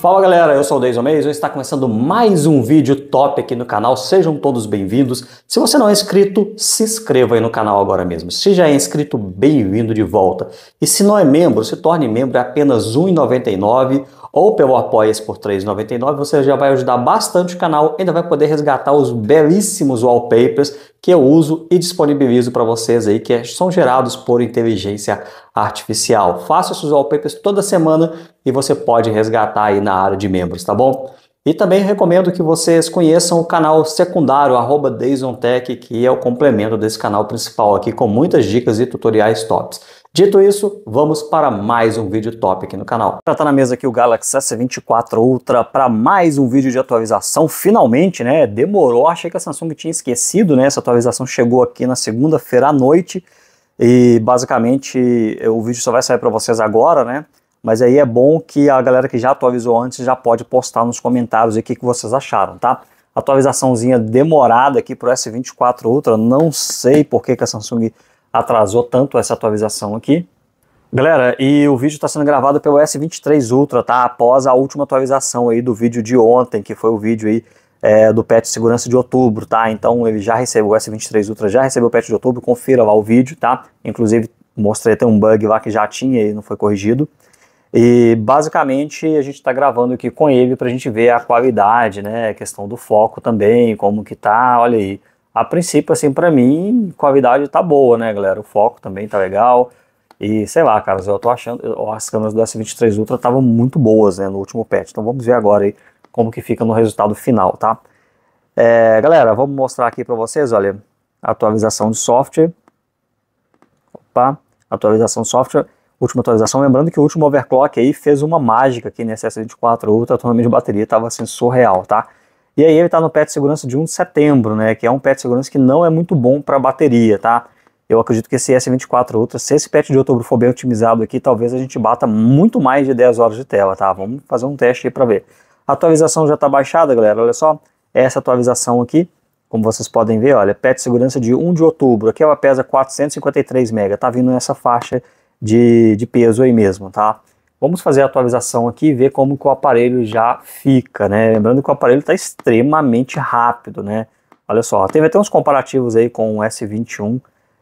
Fala galera, eu sou o Deison Mason está começando mais um vídeo top aqui no canal. Sejam todos bem-vindos. Se você não é inscrito, se inscreva aí no canal agora mesmo. Se já é inscrito, bem-vindo de volta. E se não é membro, se torne membro, é apenas R$ 1,99 ou pelo Apoia-se por R$ 3,99, você já vai ajudar bastante o canal, ainda vai poder resgatar os belíssimos wallpapers que eu uso e disponibilizo para vocês aí, que é, são gerados por inteligência artificial. Faça esses wallpapers toda semana e você pode resgatar aí na área de membros, tá bom? E também recomendo que vocês conheçam o canal secundário, arroba Tech, que é o complemento desse canal principal aqui, com muitas dicas e tutoriais tops. Dito isso, vamos para mais um vídeo top aqui no canal. Já tá na mesa aqui o Galaxy S24 Ultra para mais um vídeo de atualização, finalmente, né? Demorou, achei que a Samsung tinha esquecido, né? Essa atualização chegou aqui na segunda-feira à noite e basicamente o vídeo só vai sair para vocês agora, né? Mas aí é bom que a galera que já atualizou antes já pode postar nos comentários o que, que vocês acharam, tá? Atualizaçãozinha demorada aqui para o S24 Ultra, não sei por que, que a Samsung atrasou tanto essa atualização aqui. Galera, e o vídeo está sendo gravado pelo S23 Ultra, tá? Após a última atualização aí do vídeo de ontem, que foi o vídeo aí é, do patch de segurança de outubro, tá? Então ele já recebeu, o S23 Ultra já recebeu o patch de outubro, confira lá o vídeo, tá? Inclusive mostrei até um bug lá que já tinha e não foi corrigido. E basicamente a gente está gravando aqui com ele para a gente ver a qualidade, né? A questão do foco também, como que tá, olha aí a princípio, assim, para mim, qualidade tá boa, né, galera? O foco também tá legal. E sei lá, caras, eu tô achando. As câmeras do S23 Ultra estavam muito boas, né, no último patch. Então vamos ver agora aí como que fica no resultado final, tá? É, galera, vamos mostrar aqui para vocês, olha, atualização de software. Opa, atualização de software, última atualização. Lembrando que o último overclock aí fez uma mágica aqui nesse S24 Ultra, a de bateria tava assim surreal, tá? E aí ele está no pé de segurança de 1 de setembro, né? Que é um pé de segurança que não é muito bom para bateria, tá? Eu acredito que esse S24 Ultra, se esse pet de outubro for bem otimizado aqui, talvez a gente bata muito mais de 10 horas de tela, tá? Vamos fazer um teste aí para ver. A atualização já está baixada, galera, olha só. Essa atualização aqui, como vocês podem ver, olha, pet de segurança de 1 de outubro. Aqui ela pesa 453 MB, tá vindo nessa faixa de, de peso aí mesmo, tá? Vamos fazer a atualização aqui e ver como que o aparelho já fica, né? Lembrando que o aparelho está extremamente rápido, né? Olha só, teve até uns comparativos aí com o S21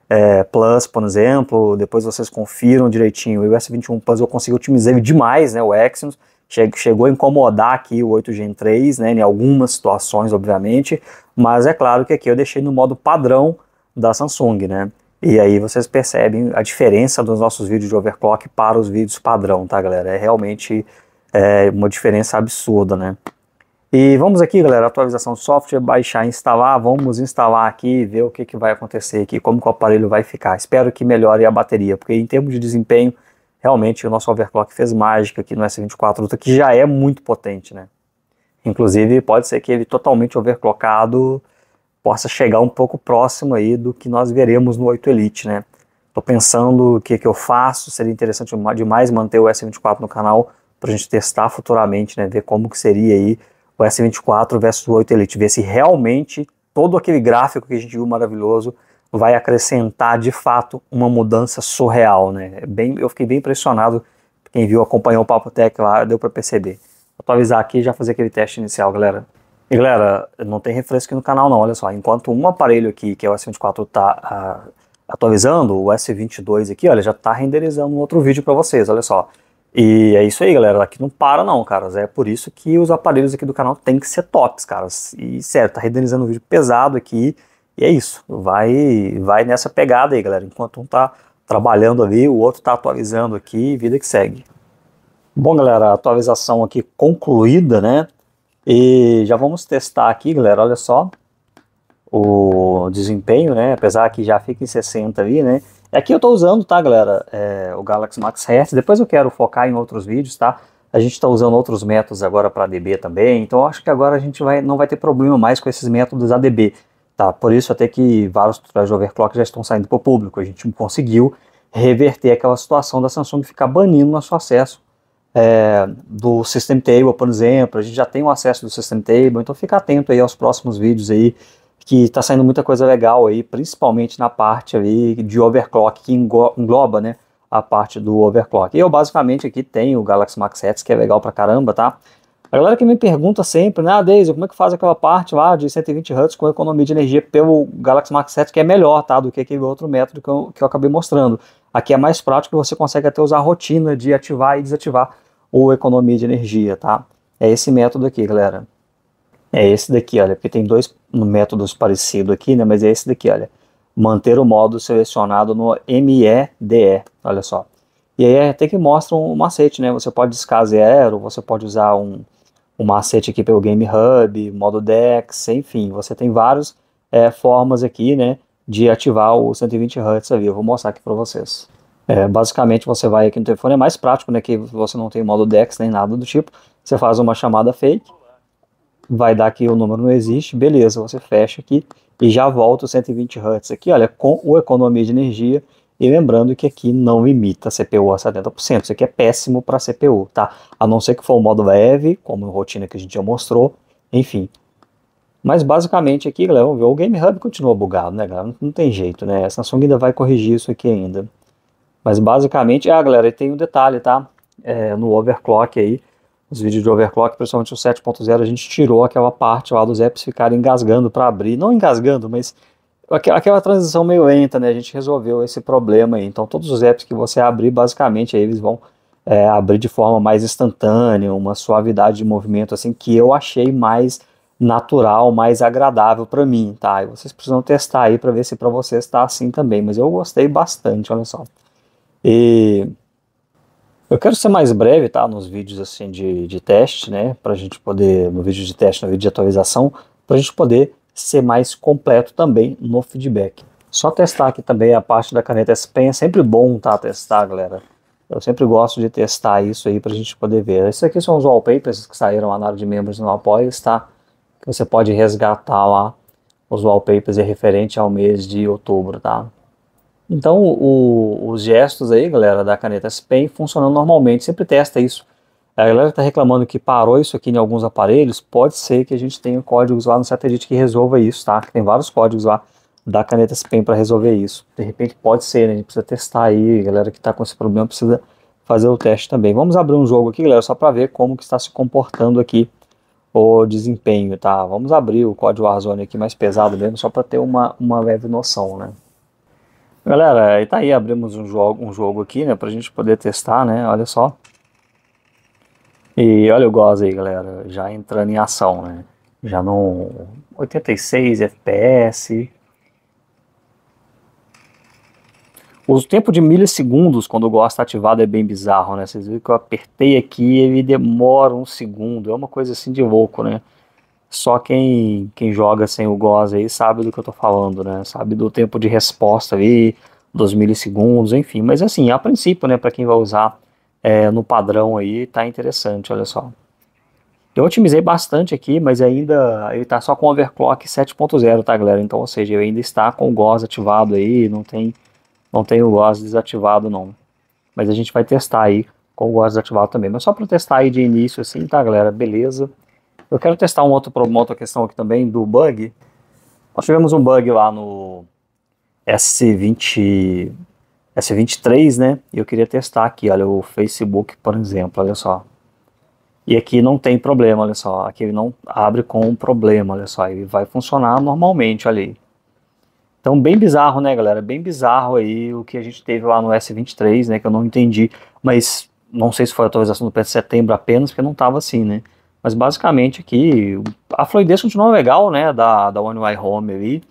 é, Plus, por exemplo, depois vocês confiram direitinho. E o S21 Plus eu consegui otimizar demais, né, o Exynos, che chegou a incomodar aqui o 8 Gen 3, né, em algumas situações, obviamente, mas é claro que aqui eu deixei no modo padrão da Samsung, né. E aí vocês percebem a diferença dos nossos vídeos de overclock para os vídeos padrão, tá galera? É realmente é, uma diferença absurda, né? E vamos aqui, galera, atualização do software, baixar, instalar, vamos instalar aqui e ver o que, que vai acontecer aqui, como que o aparelho vai ficar. Espero que melhore a bateria, porque em termos de desempenho, realmente o nosso overclock fez mágica aqui no S24 Ultra, que já é muito potente, né? Inclusive, pode ser que ele totalmente overclockado possa chegar um pouco próximo aí do que nós veremos no 8 Elite, né? Tô pensando o que, que eu faço, seria interessante demais manter o S24 no canal para a gente testar futuramente, né, ver como que seria aí o S24 versus o 8 Elite, ver se realmente todo aquele gráfico que a gente viu maravilhoso vai acrescentar de fato uma mudança surreal, né? É bem, eu fiquei bem impressionado, quem viu acompanhou o Papo Tech lá, deu para perceber. Vou atualizar aqui e já fazer aquele teste inicial, galera. E galera, não tem refresco aqui no canal não, olha só, enquanto um aparelho aqui, que é o S24, tá uh, atualizando, o S22 aqui, olha, já tá renderizando um outro vídeo para vocês, olha só. E é isso aí, galera, aqui não para não, caras, é por isso que os aparelhos aqui do canal tem que ser tops, caras. E sério, tá renderizando um vídeo pesado aqui, e é isso, vai, vai nessa pegada aí, galera, enquanto um tá trabalhando ali, o outro tá atualizando aqui, vida que segue. Bom, galera, atualização aqui concluída, né? E já vamos testar aqui, galera, olha só o desempenho, né? Apesar que já fica em 60 ali, né? Aqui eu estou usando, tá, galera, é, o Galaxy Max Hertz. Depois eu quero focar em outros vídeos, tá? A gente está usando outros métodos agora para ADB também, então acho que agora a gente vai, não vai ter problema mais com esses métodos ADB, tá? Por isso até que vários tutoriais de overclock já estão saindo para o público. A gente conseguiu reverter aquela situação da Samsung ficar banindo nosso acesso é, do System Table, por exemplo, a gente já tem o acesso do System Table, então fica atento aí aos próximos vídeos aí, que está saindo muita coisa legal aí, principalmente na parte aí de overclock, que engloba, né, a parte do overclock. Eu basicamente aqui tenho o Galaxy Max 7 que é legal pra caramba, tá? A galera que me pergunta sempre, né, ah, Deise, como é que faz aquela parte lá de 120 Hz com economia de energia pelo Galaxy Max 7, que é melhor, tá, do que aquele outro método que eu, que eu acabei mostrando. Aqui é mais prático, você consegue até usar a rotina de ativar e desativar ou economia de energia, tá? É esse método aqui, galera. É esse daqui, olha, porque tem dois métodos parecidos aqui, né? Mas é esse daqui, olha. Manter o modo selecionado no MEDE, olha só. E aí até que mostra um macete, né? Você pode discar zero, você pode usar um, um macete aqui pelo Game Hub, modo Dex, enfim. Você tem várias é, formas aqui, né? de ativar o 120 Hz ali. Eu vou mostrar aqui para vocês. É, basicamente você vai aqui no telefone, é mais prático, né, que você não tem modo DEX nem nada do tipo. Você faz uma chamada fake, vai dar aqui o número não existe, beleza, você fecha aqui e já volta o 120 Hz aqui, olha, com o economia de energia. E lembrando que aqui não imita CPU a 70%, isso aqui é péssimo para CPU, tá? A não ser que for o modo leve, como rotina que a gente já mostrou, enfim, mas basicamente aqui, galera, o Game Hub continua bugado, né, galera? Não, não tem jeito, né? A Samsung ainda vai corrigir isso aqui ainda. Mas basicamente, ah, galera, tem um detalhe, tá? É, no overclock aí, os vídeos de overclock, principalmente o 7.0, a gente tirou aquela parte lá dos apps ficarem engasgando para abrir. Não engasgando, mas aquela transição meio lenta, né? A gente resolveu esse problema aí. Então, todos os apps que você abrir, basicamente, aí eles vão é, abrir de forma mais instantânea, uma suavidade de movimento, assim, que eu achei mais natural, mais agradável para mim, tá? E vocês precisam testar aí para ver se para vocês está assim também, mas eu gostei bastante, olha só. E eu quero ser mais breve, tá? Nos vídeos assim de, de teste, né? Para a gente poder, no vídeo de teste, no vídeo de atualização, para a gente poder ser mais completo também no feedback. Só testar aqui também a parte da caneta S Pen, é sempre bom, tá? Testar, galera. Eu sempre gosto de testar isso aí para a gente poder ver. Esses aqui são os wallpapers que saíram lá na área de membros no Apoia, tá? Você pode resgatar lá os wallpapers referente ao mês de outubro, tá? Então, o, os gestos aí, galera, da caneta S-Pen funcionando normalmente, sempre testa isso. A galera está reclamando que parou isso aqui em alguns aparelhos, pode ser que a gente tenha códigos lá no satélite que resolva isso, tá? Tem vários códigos lá da caneta S-Pen para resolver isso. De repente pode ser, né? A gente precisa testar aí, a galera que está com esse problema precisa fazer o teste também. Vamos abrir um jogo aqui, galera, só para ver como que está se comportando aqui o desempenho, tá? Vamos abrir o código Warzone aqui mais pesado mesmo, só para ter uma, uma leve noção, né? Galera, e tá aí, abrimos um jogo, um jogo aqui, né, pra gente poder testar, né, olha só. E olha o Goz aí, galera, já entrando em ação, né, já no 86 FPS, O tempo de milissegundos quando o GOS está ativado é bem bizarro, né? Vocês viram que eu apertei aqui ele demora um segundo. É uma coisa assim de louco, né? Só quem, quem joga sem o GOS aí sabe do que eu tô falando, né? Sabe do tempo de resposta aí, dos milissegundos, enfim. Mas assim, a princípio, né? Para quem vai usar é, no padrão aí, tá interessante, olha só. Eu otimizei bastante aqui, mas ainda ele tá só com overclock 7.0, tá, galera? Então, ou seja, ele ainda está com o GOS ativado aí, não tem não tem o GOS desativado não. Mas a gente vai testar aí com o GOS desativado também. Mas só para testar aí de início assim, tá galera? Beleza. Eu quero testar um outro, uma outra questão aqui também do bug. Nós tivemos um bug lá no S20, S23, né? E eu queria testar aqui, olha, o Facebook, por exemplo, olha só. E aqui não tem problema, olha só. Aqui ele não abre com problema, olha só. Ele vai funcionar normalmente, olha aí. Então, bem bizarro, né, galera? Bem bizarro aí o que a gente teve lá no S23, né? Que eu não entendi, mas não sei se foi a atualização do PS setembro apenas, porque não estava assim, né? Mas basicamente aqui, a fluidez continua legal, né? Da, da One UI Home ali,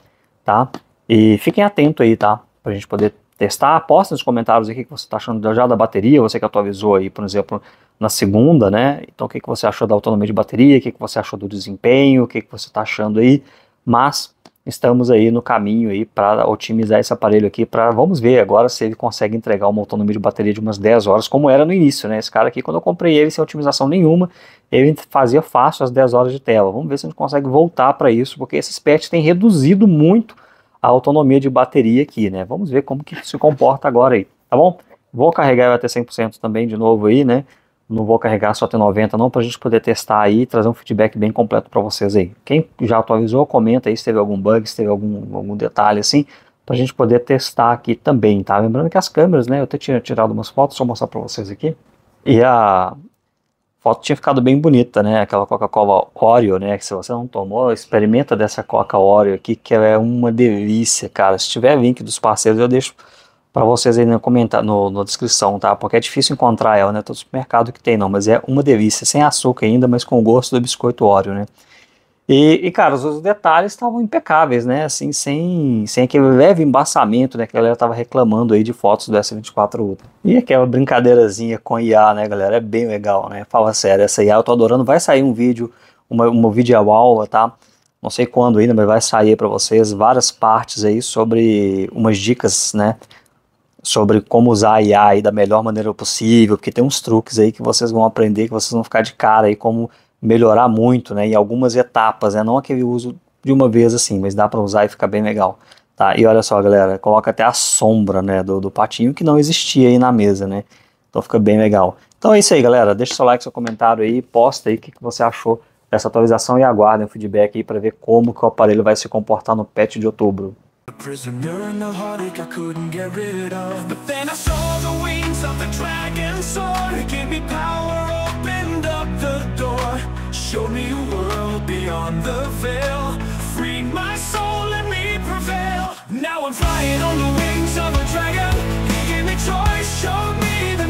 tá? E fiquem atentos aí, tá? Pra gente poder testar. Posta nos comentários aqui o que você tá achando já da bateria, você que atualizou aí, por exemplo, na segunda, né? Então o que, que você achou da autonomia de bateria, o que, que você achou do desempenho, o que, que você tá achando aí. Mas estamos aí no caminho aí para otimizar esse aparelho aqui para vamos ver agora se ele consegue entregar uma autonomia de bateria de umas 10 horas como era no início, né? Esse cara aqui quando eu comprei ele sem otimização nenhuma, ele fazia fácil as 10 horas de tela. Vamos ver se a gente consegue voltar para isso, porque esses patches têm reduzido muito a autonomia de bateria aqui, né? Vamos ver como que se comporta agora aí, tá bom? Vou carregar ele até 100% também de novo aí, né? Não vou carregar só até 90 não, para a gente poder testar aí e trazer um feedback bem completo para vocês aí. Quem já atualizou, comenta aí se teve algum bug, se teve algum, algum detalhe assim, para a gente poder testar aqui também, tá? Lembrando que as câmeras, né, eu tinha tirado umas fotos, só mostrar para vocês aqui. E a foto tinha ficado bem bonita, né? Aquela Coca-Cola Oreo, né? Que se você não tomou, experimenta dessa Coca Oreo aqui, que é uma delícia, cara. Se tiver link dos parceiros, eu deixo para vocês aí no comentário, no, na descrição, tá? Porque é difícil encontrar ela, né? Todo supermercado que tem, não, mas é uma delícia, sem açúcar ainda, mas com o gosto do biscoito Oreo, né? E, e cara, os, os detalhes estavam impecáveis, né? Assim, sem, sem aquele leve embaçamento, né? Que a galera tava reclamando aí de fotos do S24 Ultra. E aquela brincadeirazinha com IA, né, galera? É bem legal, né? Fala sério, essa IA eu tô adorando. Vai sair um vídeo, uma, uma aula, tá? Não sei quando ainda, mas vai sair para vocês várias partes aí sobre umas dicas, né? sobre como usar a IA aí da melhor maneira possível, porque tem uns truques aí que vocês vão aprender, que vocês vão ficar de cara aí como melhorar muito, né, em algumas etapas, né, não aquele uso de uma vez assim, mas dá para usar e fica bem legal. Tá, e olha só, galera, coloca até a sombra, né, do, do patinho que não existia aí na mesa, né? Então fica bem legal. Então é isso aí, galera. Deixa seu like, seu comentário aí, posta aí o que, que você achou dessa atualização e aguardem o feedback aí para ver como que o aparelho vai se comportar no patch de outubro. prisoner in the heartache I couldn't get rid of But then I saw the wings of the dragon sword It gave me power, opened up the door Showed me a world beyond the veil Freed my soul, let me prevail Now I'm flying on the wings of a dragon He gave me choice, showed me the